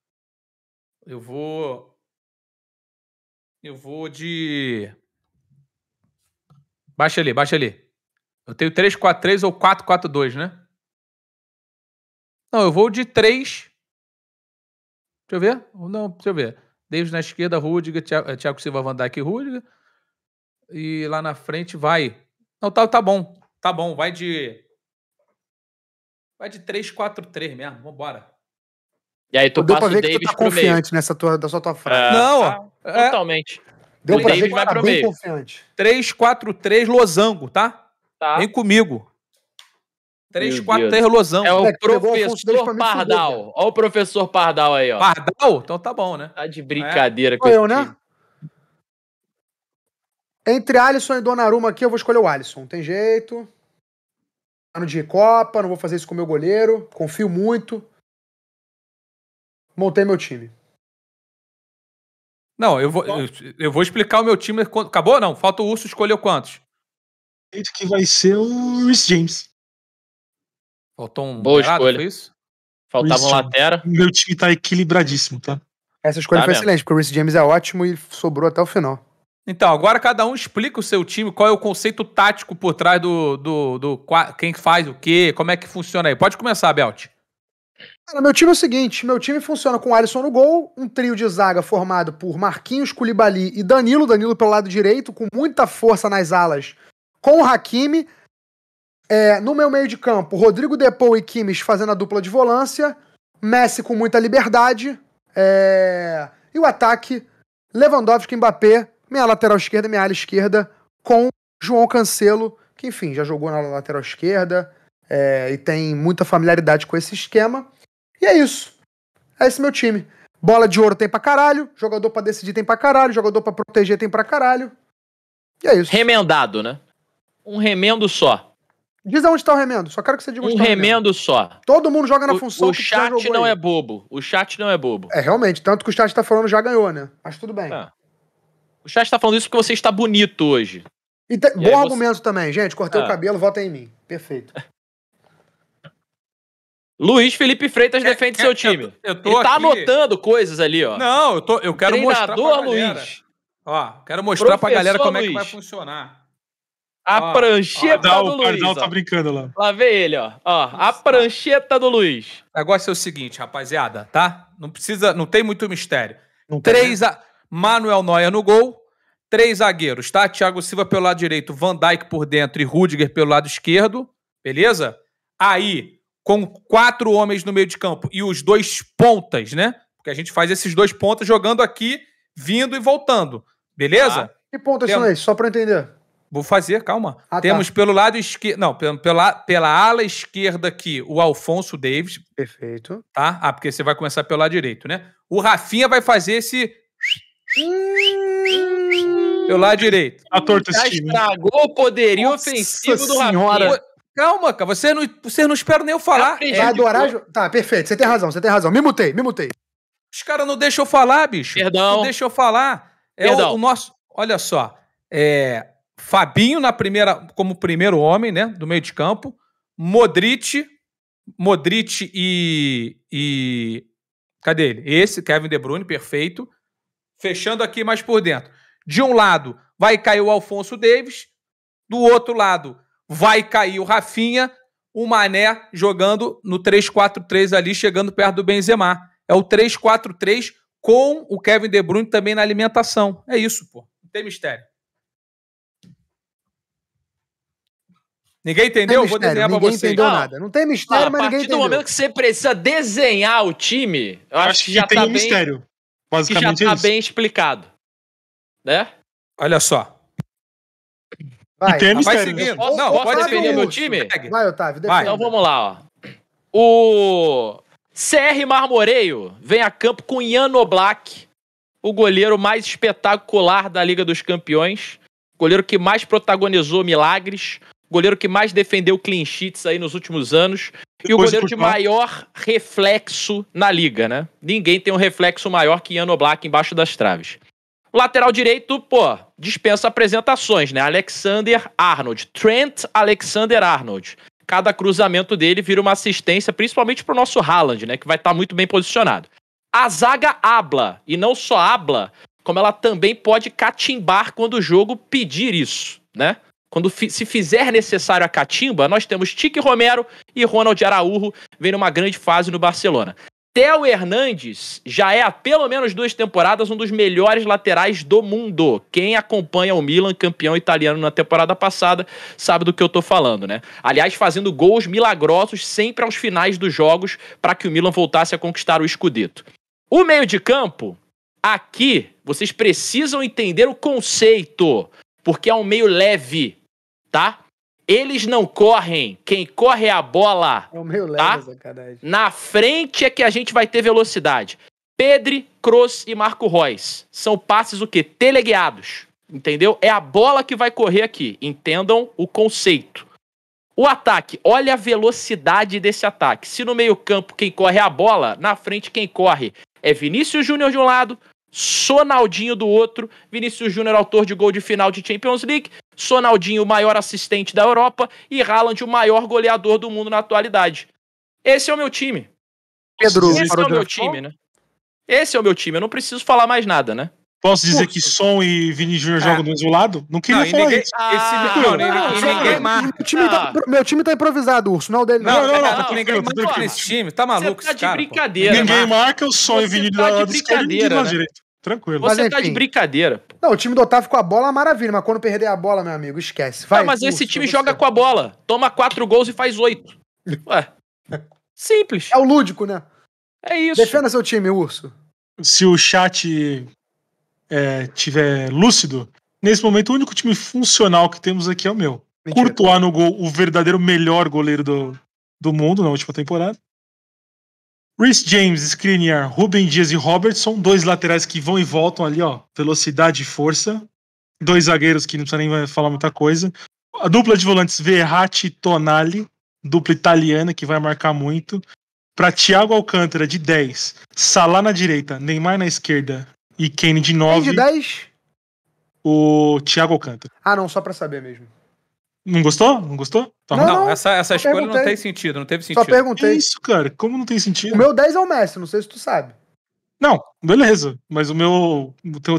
S2: Eu vou. Eu vou de. Baixa ali, baixa ali. Eu tenho 3-4-3 ou 4-4-2, né? Não, eu vou de 3. Deixa eu ver. Não, deixa eu ver. Desde na esquerda, Rudiger, eh, Thiago Silva, Van Dijk e Rudiger. E lá na frente vai. Não, tá, tá bom. Tá bom, vai de. Vai de 3-4-3 mesmo. Vambora. E aí tu Deu passa pra ver o David que tu tá confiante
S1: nessa tua, da sua tua é, frase. É, não, tá,
S2: é. totalmente. Deu o pra ver que vai tá pro bem meio. confiante. 3-4-3 losango, tá? tá? Vem comigo. 3-4-3 é losango. É o é, professor Pardal. Olha o professor Pardal aí, ó. Pardal? Então tá bom, né? Tá de brincadeira é. com eu,
S1: né? Entre Alisson e Donnarumma aqui, eu vou escolher o Alisson. Não tem jeito. Ano tá de Copa, não vou fazer isso com o meu goleiro. Confio muito. Montei meu time.
S2: Não, eu vou, eu, eu vou explicar o meu time. Acabou? Não, falta o Urso, escolheu quantos?
S3: Acredito que vai ser o Rhys James. Faltou um. Boa escolha. Foi
S2: isso? Faltava uma um latera. Meu
S1: time tá equilibradíssimo, tá? Essa escolha tá foi mesmo. excelente, porque o Rhys James é ótimo e sobrou até o final.
S2: Então, agora cada um explica o seu time, qual é o conceito tático por trás do, do, do, do quem faz o quê, como é que funciona aí. Pode começar, Belt.
S1: Cara, meu time é o seguinte: meu time funciona com o Alisson no gol, um trio de zaga formado por Marquinhos, Culibali e Danilo, Danilo pelo lado direito, com muita força nas alas, com o Hakimi. É, no meu meio de campo, Rodrigo Depou e Kimes fazendo a dupla de volância, Messi com muita liberdade, é, e o ataque, Lewandowski, Mbappé, minha lateral esquerda, minha ala esquerda, com João Cancelo, que enfim, já jogou na lateral esquerda, é, e tem muita familiaridade com esse esquema. E é isso. É esse meu time. Bola de ouro tem pra caralho, jogador pra decidir tem pra caralho, jogador pra proteger tem pra caralho.
S2: E é isso. Remendado, né? Um remendo só.
S1: Diz aonde tá o remendo, só quero que você diga onde um tá remendo. remendo só. Todo mundo joga na o, função o que O chat não aí. é
S2: bobo, o chat não é bobo.
S1: É, realmente, tanto que o chat tá falando já ganhou, né?
S2: Mas tudo bem. Ah. O chat tá falando isso porque você está bonito hoje.
S1: E te... e bom argumento você... também, gente, cortei ah. o cabelo, vota em mim. Perfeito.
S2: Luiz Felipe Freitas é, defende é, seu time. Eu, eu tô Ele tá aqui... anotando coisas ali, ó. Não, eu, tô, eu quero Treinador mostrar Treinador Luiz. Ó, quero mostrar Professor pra galera como Luiz. é que vai funcionar. A ó, prancheta ó, do Luiz. O Cardal tá brincando lá. Lá vê ele, ó. ó a prancheta do Luiz. O negócio é o seguinte, rapaziada, tá? Não precisa, não tem muito mistério. Não Três né? a... Manuel Noia no gol. Três zagueiros, tá? Thiago Silva pelo lado direito, Van Dijk por dentro e Rudiger pelo lado esquerdo. Beleza? Aí, com quatro homens no meio de campo e os dois pontas, né? Porque a gente faz esses dois pontas jogando aqui, vindo e voltando. Beleza? Ah,
S1: que pontas são esses? Só para entender.
S2: Vou fazer, calma. Ah, tá. Temos tá. pelo lado esquerdo. Não, pela, pela ala esquerda aqui, o Alfonso Davis. Perfeito. Tá? Ah, porque você vai começar pelo lado direito, né? O Rafinha vai fazer esse. Pelo lado direito. A tá torta Já estragou o poderio Nossa ofensivo do Rafinha. Senhora. Calma, cara. Você não, você não espera nem eu falar. Vai adorar.
S1: Tá, perfeito. Você tem razão, você tem razão. Me mutei,
S2: me mutei. Os caras não deixam eu falar, bicho. Perdão. Não deixam eu falar. É O, o nosso. Olha só. É, Fabinho na primeira, como primeiro homem, né? Do meio de campo. Modric. Modric e. e cadê ele? Esse, Kevin De Bruyne, perfeito. Fechando aqui mais por dentro. De um lado vai cair o Alfonso Davis. Do outro lado vai cair o Rafinha, o Mané jogando no 3-4-3 ali, chegando perto do Benzema. É o 3-4-3 com o Kevin De Bruyne também na alimentação. É isso, pô. Não tem mistério. Ninguém entendeu? Mistério, Vou desenhar pra você. Entendeu nada.
S1: não tem mistério, ah, mas ninguém entendeu. A partir do
S2: momento que você precisa desenhar o time, eu acho, acho que, que já tem tá um bem, mistério. Basicamente que já tá é bem explicado. Né? Olha só. Vai, e tem seguindo. Posso, não, posso pode definir meu time?
S1: Vai, Otávio, defende. Então vamos
S2: lá, ó. O CR Marmoreio vem a campo com Ian Oblak, o goleiro mais espetacular da Liga dos Campeões, goleiro que mais protagonizou milagres, goleiro que mais defendeu clean sheets aí nos últimos anos e o goleiro de maior reflexo na liga, né? Ninguém tem um reflexo maior que Ian Oblak embaixo das traves. Lateral direito, pô, dispensa apresentações, né? Alexander Arnold. Trent Alexander Arnold. Cada cruzamento dele vira uma assistência, principalmente pro nosso Haaland, né? Que vai estar tá muito bem posicionado. A zaga habla, e não só habla, como ela também pode catimbar quando o jogo pedir isso, né? Quando se fizer necessário a catimba, nós temos Tique Romero e Ronald Araújo vem numa grande fase no Barcelona. Theo Hernandes já é há pelo menos duas temporadas um dos melhores laterais do mundo. Quem acompanha o Milan, campeão italiano na temporada passada, sabe do que eu tô falando, né? Aliás, fazendo gols milagrosos sempre aos finais dos jogos para que o Milan voltasse a conquistar o Scudetto. O meio de campo, aqui vocês precisam entender o conceito, porque é um meio leve, tá? Eles não correm, quem corre é a bola. É o meu tá? Na frente é que a gente vai ter velocidade. Pedri, Kroos e Marco Reis. São passes o quê? Teleguiados. Entendeu? É a bola que vai correr aqui. Entendam o conceito. O ataque, olha a velocidade desse ataque. Se no meio-campo quem corre é a bola, na frente quem corre é Vinícius Júnior de um lado, Sonaldinho do outro. Vinícius Júnior, autor de gol de final de Champions League. Sonaldinho, o maior assistente da Europa, e Haaland, o maior goleador do mundo na atualidade. Esse é o meu time. Pedro, esse é o meu time, né? Esse é o meu time, eu não preciso falar mais nada, né?
S3: Posso dizer que Son e Vini Júnior ah. do mesmo lado? Não queria não, falar ninguém, isso. Ah, esse, não, não, não, ninguém, marca. É meu time, tá, meu time
S1: tá improvisado, Urso, não é o dele. Não, não, não. não, não, não ninguém
S2: marca nesse time, tá maluco Você tá cara, brincadeira. Pô. Ninguém marca, o Son e Vini tá de lado lado direito. Tranquilo. Você mas, tá de brincadeira. Pô.
S1: Não, o time do Otávio com a bola é uma maravilha, mas quando perder a bola, meu amigo, esquece. Vai, mas curso,
S2: esse time joga com a bola. Toma quatro gols e faz oito. Ué.
S1: Simples. É o lúdico, né? É isso. Defenda
S3: seu time, Urso. Se o chat é, tiver lúcido, nesse momento o único time funcional que temos aqui é o meu. Mentira. Courtois no gol, o verdadeiro melhor goleiro do, do mundo na última temporada. Rhys James, Skriniar, Rubem Dias e Robertson, dois laterais que vão e voltam ali, ó, velocidade e força. Dois zagueiros que não precisa nem falar muita coisa. A dupla de volantes Verratti e Tonali, dupla italiana que vai marcar muito. Para Thiago Alcântara de 10, Salah na direita, Neymar na esquerda e Kane de 9. Quem de 10? O Thiago Alcântara.
S1: Ah, não, só para saber mesmo.
S3: Não gostou? Não gostou? Tá não, não, essa, essa escolha perguntei. não tem
S2: sentido, não teve sentido. Só perguntei. Isso,
S3: cara, como não tem sentido? O meu 10 é o Messi, não sei se tu sabe. Não, beleza, mas o meu.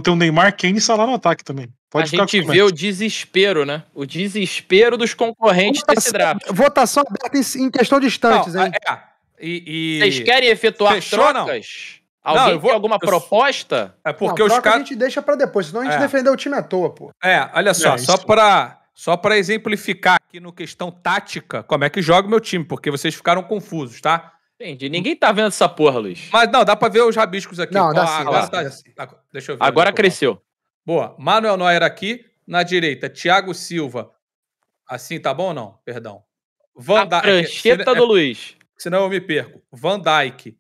S3: Tem o Neymar, Kane e lá no ataque também. Pode a gente vê o
S2: desespero, né? O desespero dos concorrentes votação, desse tá draft.
S1: Votação tá aberta em, em questão de instantes, não, hein?
S2: É, é. e, e... Vocês querem efetuar Fechou, trocas?
S1: Não. Alguém não, vou... tem alguma
S2: proposta? É porque não, os caras. a
S1: gente deixa para depois, senão a gente é. o time à
S2: toa, pô. É, olha só, é só para só para exemplificar aqui no questão tática, como é que joga o meu time, porque vocês ficaram confusos, tá? Entendi. Ninguém tá vendo essa porra, Luiz. Mas não, dá para ver os rabiscos aqui. Não, dá ah, sim, agora dá, tá, sim. deixa eu ver. Agora cresceu. Boa. Manuel Neuer aqui, na direita, Thiago Silva. Assim tá bom ou não? Perdão. Van Dijk. Prancheta é, é do é, Luiz. Senão eu me perco. Van Dijk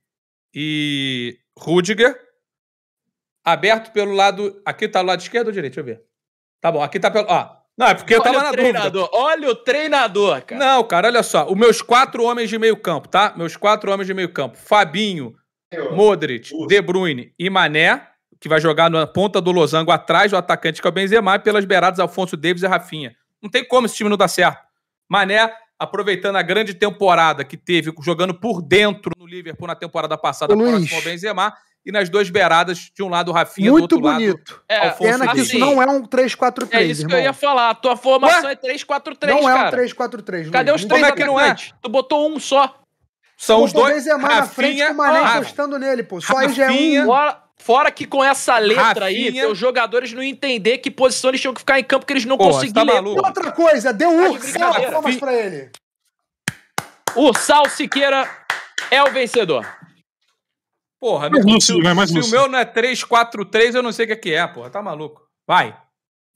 S2: e Rudiger. Aberto pelo lado. Aqui tá o lado esquerdo ou direito? Deixa eu ver. Tá bom. Aqui tá pelo. Ó, não, é porque olha eu tava na treinador, dúvida. Olha o treinador, cara. Não, cara, olha só. Os meus quatro homens de meio campo, tá? Meus quatro homens de meio campo. Fabinho, eu, Modric, De Bruyne e Mané, que vai jogar na ponta do losango atrás do atacante que é o Benzema e pelas beiradas Alfonso Davis e Rafinha. Não tem como esse time não dar certo. Mané aproveitando a grande temporada que teve jogando por dentro no Liverpool na temporada passada, com próximo ao Benzema e nas duas beiradas, de um lado o Rafinha, Muito do outro bonito. lado é, Alfonso Pena que isso não é um 3-4-3, É isso irmão. que eu ia falar. A tua formação Ué? é 3-4-3, Não cara. é um 3-4-3, Cadê os três Como é que não é? Tu botou um só. São os dois. O Benzema é na frente com o Mané ah, encostando nele, pô.
S1: Só aí já é um... Fora,
S2: fora que com essa letra Rafinha. aí, os jogadores não entender que posição eles tinham que ficar em campo, que eles não pô, conseguiam tá ler. Outra
S1: coisa, deu um ursal, tá palmas
S2: pra ele. Ursal Siqueira é o vencedor. Porra, meu, lúcido, se, né? mais se o meu não é 343, eu não sei o que é, que é, porra. Tá maluco. Vai.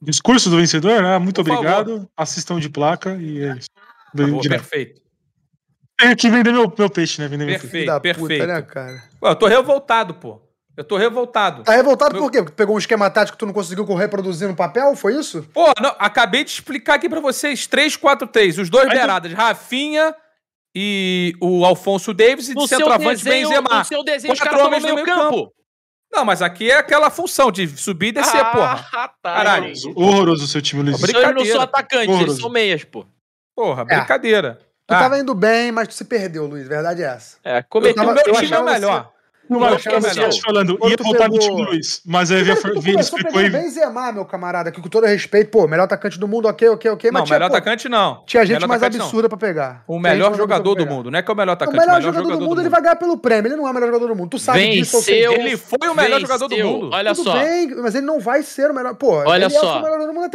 S3: Discurso do vencedor, né? Muito Por obrigado. Favor. Assistam de placa e é isso. Acabou, perfeito. Tenho que vender meu, meu peixe, né? Vender perfeito, meu peixe. perfeito. Puta, né,
S2: cara? Pô, eu tô revoltado, pô. Eu tô revoltado. Tá revoltado
S1: meu... por quê? Porque pegou um esquema tático que tu não conseguiu reproduzir no
S2: papel? Foi isso? Pô, não, acabei de explicar aqui pra vocês. 3-4-3. Os dois Aí beiradas. Tu... Rafinha, e o Alfonso Davis e no de centroavante desenho, Benzema. No seu desenho, Quatro os homens no meio campo. campo. Não, mas aqui é aquela função de subir e descer, ah, porra. Tá, tá Caralho.
S3: Horroroso o seu time, Luiz. Brincadeira. Então eu não sou atacante, eles são meias, pô. Porra, é. brincadeira.
S1: Tu ah. tava indo bem, mas tu se perdeu, Luiz. Verdade é essa.
S3: É, cometi o meu time é melhor. Não eu acho que eles falando, ia voltar pegou... no time Luiz. Mas aí Vini ficou pegou vem
S1: Benzema, meu camarada, que com todo respeito, pô, melhor atacante do mundo, ok, ok, ok. Não, mas melhor tinha,
S3: atacante pô, não. Tinha gente mais absurda não.
S1: pra pegar.
S2: O melhor jogador do mundo, não é que é o melhor atacante. O melhor, o melhor jogador, jogador, do mundo, do mundo.
S1: ele vai ganhar pelo prêmio, ele não é o melhor jogador do mundo. Tu sabe Venceu, disso. Venceu, ele foi o melhor venceu, jogador do mundo. Olha Tudo só. Bem, mas ele não vai ser o melhor, pô. Olha é só.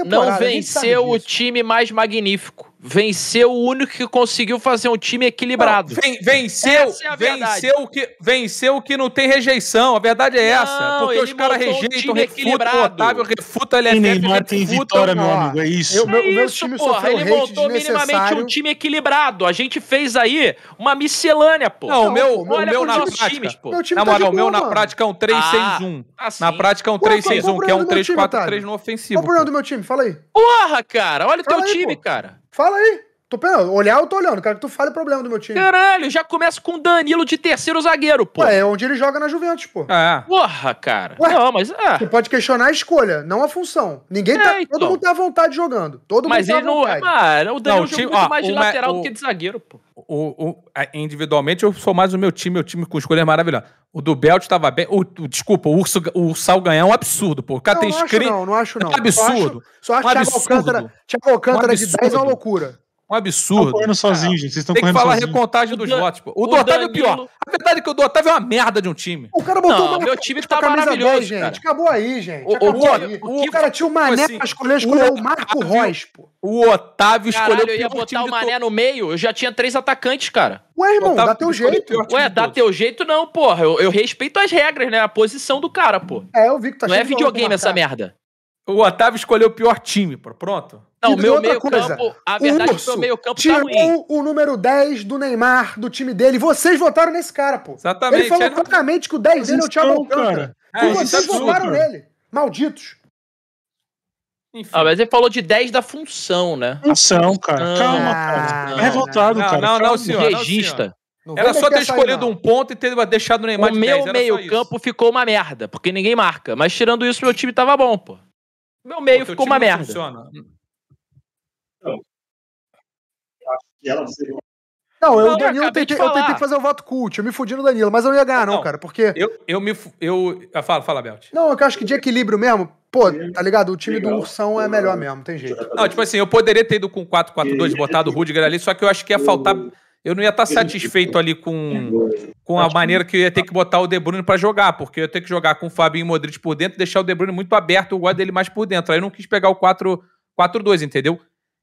S2: Não venceu o time mais magnífico venceu o único que conseguiu fazer um time equilibrado. Não, ven venceu, é venceu o que venceu o que não tem rejeição. A verdade é não, essa, porque os caras rejeitam, um refutam o Otávio, refuta a LFF, e Neymar tem vitória, meu amigo, é isso. Eu, meu, é meu isso, time porra, ele montou minimamente um time equilibrado. A gente fez aí uma miscelânea, pô. Não, não o meu, pô, o meu na prática, times, pô. Meu na tá moral, tá o meu na prática é um 3-6-1, ah, assim. na prática é um 3-6-1, que é um 3-4-3 no ofensivo. Qual o problema do meu time? Fala aí. Porra, cara, olha o teu time, cara.
S1: Fala aí! Tô pensando, olhar eu tô olhando, cara que tu fala o problema do meu time.
S2: Caralho, já começa com o Danilo de terceiro zagueiro, pô. Ué, é onde ele joga na Juventus, pô. Ah. Porra, cara.
S3: Ué,
S1: não, mas. É. Você pode questionar a escolha, não a função. Ninguém tá, é, tá. Então. Todo mundo tá à vontade jogando. Todo mas mundo tá à vontade. Mas ele não. É, mano, o Danilo não, time, joga muito ó, mais de lateral o, do que de zagueiro,
S2: pô. O, é, individualmente, eu sou mais o meu time, meu time com escolha é O do Belt tava bem. O, o, desculpa, o, Urso, o Salganhão é um absurdo, pô. O cara não, tem não, acho, não, não acho, não. É um absurdo. Só acho, que um absurdo. Thiago Alcântara, Thiago Alcântara um de 10 é uma loucura. Um absurdo. Estão correndo sozinho, é. gente. Vocês estão correndo sozinhos. Tem que falar sozinho. recontagem dos votos. Pô. O, o do Otávio é Danilo... é pior. A verdade é que o do Otávio é uma merda de um time. O cara botou não, uma... meu time tá maravilhoso, 10, gente. Cara. Acabou aí, gente. O,
S1: Acabou o, aí. O, o, cara tinha o Mané assim, pra escolher, escolheu o, Marco Reis, pô. O Otávio escolheu Caralho, escolheu eu ia botar
S2: o Mané no meio. Eu já tinha três atacantes, cara. Ué, irmão, Otávio dá teu jeito. Ué, dá teu jeito não, porra. Eu, eu respeito as regras, né? A posição do cara, pô. É, eu vi que tá Não é videogame essa merda. O Otávio escolheu o pior time, pô. Pronto. Não, tá, e meu meio coisa, campo, a verdade Urso é que o meu meio campo tá tirou tá
S1: ruim. o número 10 do Neymar, do time dele. Vocês votaram nesse cara, pô. Exatamente. Ele falou é, que o 10 dele é o Thiago Alcântara. É, e vocês tá votaram nele. Malditos.
S2: Enfim. Ah, mas ele falou de 10 da função, né? Função,
S3: cara. Ah. Calma, cara. Ah, é revoltado, cara. Não, não, senhor. Regista. Não, Era só ter escolhido não.
S2: um ponto e ter deixado o Neymar o de 10. O meu meio-campo ficou uma merda, porque ninguém marca. Mas tirando isso, meu time tava bom, pô. Meu meio pô, ficou uma merda. Funciona.
S4: ela não, eu, não, Danilo, eu tentei, eu tentei
S1: fazer o voto cult, eu me fudi no Danilo, mas eu não ia ganhar, não, não cara, porque.
S2: Eu, eu me. Eu... Ah, fala, fala, Belt.
S1: Não, é eu acho que de equilíbrio mesmo, pô, tá ligado? O time Legal. do Ursão é melhor mesmo, tem jeito.
S2: Não, tipo assim, eu poderia ter ido com 4-4-2, botado o Rudiger ali, só que eu acho que ia faltar. Eu não ia tá estar satisfeito ali com, com a maneira que eu ia ter tá. que botar o De Bruyne para jogar, porque eu ia ter que jogar com o Fabinho e Modric por dentro, deixar o De Bruyne muito aberto, eu gosto dele mais por dentro. Aí eu não quis pegar o 4-2, entendeu?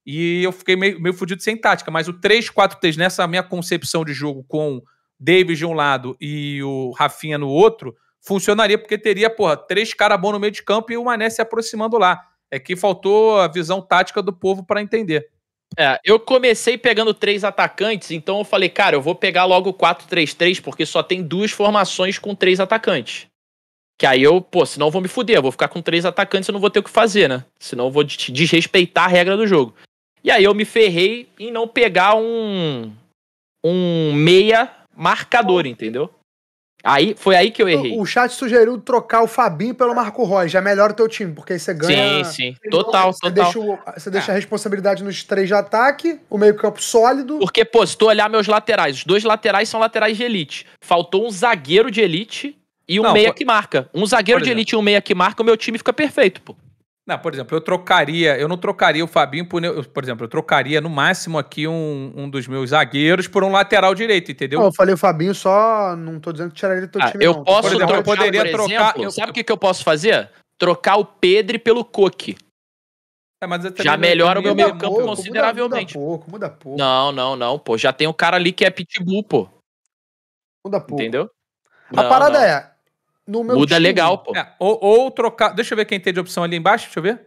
S2: E eu fiquei meio, meio fudido sem tática. Mas o 3-4-3, nessa minha concepção de jogo com Davis de um lado e o Rafinha no outro, funcionaria, porque teria, porra, três caras bons no meio de campo e o Mané se aproximando lá. É que faltou a visão tática do povo para entender. É, eu comecei pegando três atacantes, então eu falei, cara, eu vou pegar logo 4-3-3, porque só tem duas formações com três atacantes. Que aí eu, pô, senão eu vou me fuder, eu vou ficar com três atacantes e não vou ter o que fazer, né? Senão eu vou desrespeitar a regra do jogo. E aí eu me ferrei em não pegar um um meia marcador, entendeu? Aí foi aí que eu
S1: errei. O chat sugeriu trocar o Fabinho pelo Marco Reus. Já é melhora o teu time, porque aí você ganha. Sim, sim. Total, você total. Deixa o, você deixa é. a responsabilidade nos três de ataque, o meio-campo sólido.
S2: Porque, pô, se tu olhar meus laterais, os dois laterais são laterais de elite. Faltou um zagueiro de elite e um Não, meia pô... que marca. Um zagueiro de elite e um meia que marca, o meu time fica perfeito, pô. Não, por exemplo, eu trocaria, eu não trocaria o Fabinho por, por exemplo, eu trocaria no máximo aqui um, um dos meus zagueiros por um lateral direito, entendeu? Não, eu
S1: falei o Fabinho só, não tô dizendo que tiraria ele do ah, time, Eu não. posso por exemplo, trocar, eu poderia por exemplo, trocar, eu...
S2: sabe o que, que eu posso fazer? Trocar o Pedro pelo Coque. É, já melhora o meu meio campo pouco, consideravelmente. Muda, muda, pouco, muda pouco. Não, não, não, pô, já tem um cara ali que é pitbull, pô. Muda pouco. Entendeu? Não, a parada não. é, no meu Muda time. legal, pô. É, ou, ou, trocar. Deixa eu ver quem tem de opção ali embaixo, deixa eu ver.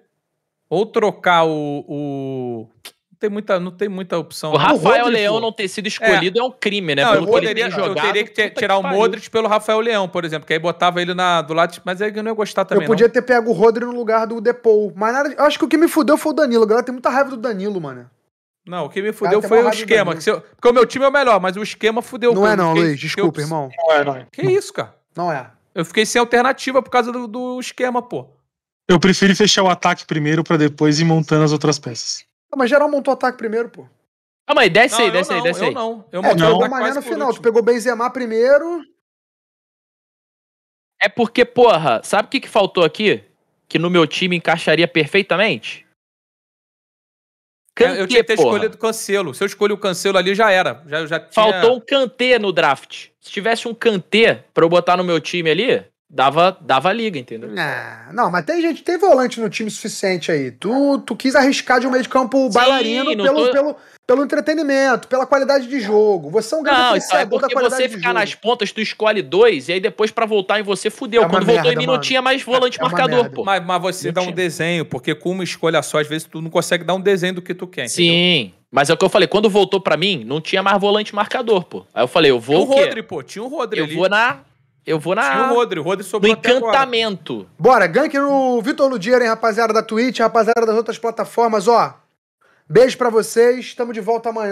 S2: Ou trocar o. o... Não, tem muita, não tem muita opção. O né? Rafael o Leão não ter sido escolhido é, é um crime, né? Não, pelo eu, poderia, jogado, teria que ter, tirar que o Modric pelo Rafael Leão, por exemplo, que aí botava ele na, do lado. Mas aí eu não ia gostar também. Eu podia não.
S1: ter pego o Rodri no lugar do Depou. Mas nada, eu acho que o que me fudeu foi o Danilo. Galera, tem muita raiva do Danilo, mano.
S2: Não, o que me fudeu foi o esquema. Que eu, porque o meu time é o melhor, mas o esquema fudeu. Não é não, Luiz. Desculpa, irmão. Não é não. Que isso, cara? Não é. Eu fiquei sem alternativa por causa do, do esquema, pô.
S3: Eu prefiro fechar o ataque primeiro para depois ir montando as outras peças.
S1: Ah, mas geral montou o ataque primeiro, pô. Ah, mas desce não, aí, desce aí, desce aí. Eu não, eu é, não. no final, último. tu pegou Benzema primeiro.
S2: É porque, porra, sabe o que, que faltou aqui? Que no meu time encaixaria perfeitamente? eu tinha que ter porra. escolhido o Cancelo. Se eu escolho o Cancelo ali, já era. Já, já tinha... Faltou um Kantê no draft. Se tivesse um Kantê pra eu botar no meu time ali, dava, dava liga, entendeu?
S1: Ah, não, mas tem gente, tem volante no time suficiente aí. Tu, tu quis arriscar de um meio de campo bailarino pelo, tô... pelo, pelo entretenimento, pela qualidade de jogo. Você é um grande não, então, apreciador é porque da qualidade você ficar nas
S2: pontas, tu escolhe dois, e aí depois para voltar em você, fudeu. É Quando voltou em mim, mano. não tinha mais volante é, marcador, pô. Mas, mas você não dá tinha. um desenho, porque com uma escolha só, às vezes tu não consegue dar um desenho do que tu quer, Sim. Mas é o que eu falei, quando voltou para mim, não tinha mais volante marcador, pô. Aí eu falei, eu vou. Tinha o Rodri, pô, tinha o Rodri. Eu ali. vou na eu vou na. Sim, o Rodri, o Rodri sobrou. No encantamento. Agora. Bora, gank no
S1: Vitor Ludier, hein, rapaziada da Twitch, rapaziada das outras plataformas, ó. Beijo para vocês, estamos de volta amanhã.